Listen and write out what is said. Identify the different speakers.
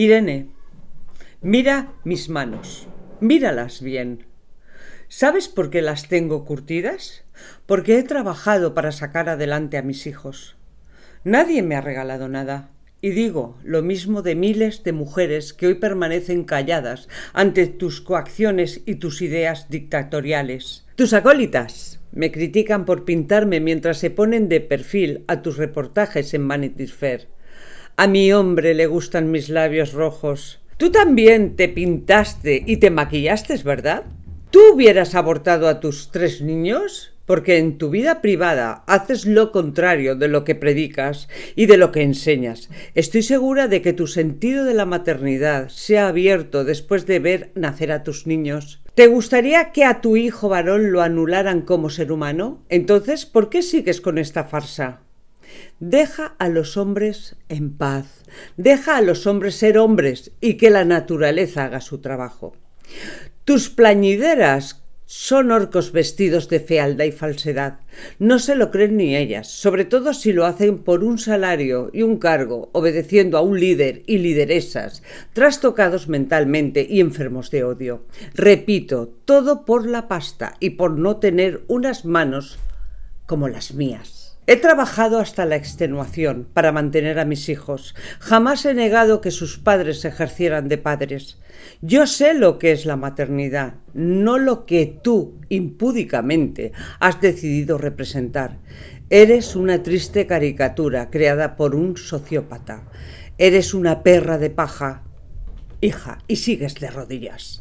Speaker 1: Irene, mira mis manos, míralas bien. ¿Sabes por qué las tengo curtidas? Porque he trabajado para sacar adelante a mis hijos. Nadie me ha regalado nada. Y digo lo mismo de miles de mujeres que hoy permanecen calladas ante tus coacciones y tus ideas dictatoriales. Tus acólitas me critican por pintarme mientras se ponen de perfil a tus reportajes en Vanity Fair. A mi hombre le gustan mis labios rojos. Tú también te pintaste y te maquillaste, ¿verdad? ¿Tú hubieras abortado a tus tres niños? Porque en tu vida privada haces lo contrario de lo que predicas y de lo que enseñas. Estoy segura de que tu sentido de la maternidad se ha abierto después de ver nacer a tus niños. ¿Te gustaría que a tu hijo varón lo anularan como ser humano? Entonces, ¿por qué sigues con esta farsa? Deja a los hombres en paz, deja a los hombres ser hombres y que la naturaleza haga su trabajo. Tus plañideras son orcos vestidos de fealdad y falsedad. No se lo creen ni ellas, sobre todo si lo hacen por un salario y un cargo, obedeciendo a un líder y lideresas, trastocados mentalmente y enfermos de odio. Repito, todo por la pasta y por no tener unas manos como las mías. He trabajado hasta la extenuación para mantener a mis hijos. Jamás he negado que sus padres se ejercieran de padres. Yo sé lo que es la maternidad, no lo que tú impúdicamente has decidido representar. Eres una triste caricatura creada por un sociópata. Eres una perra de paja, hija, y sigues de rodillas.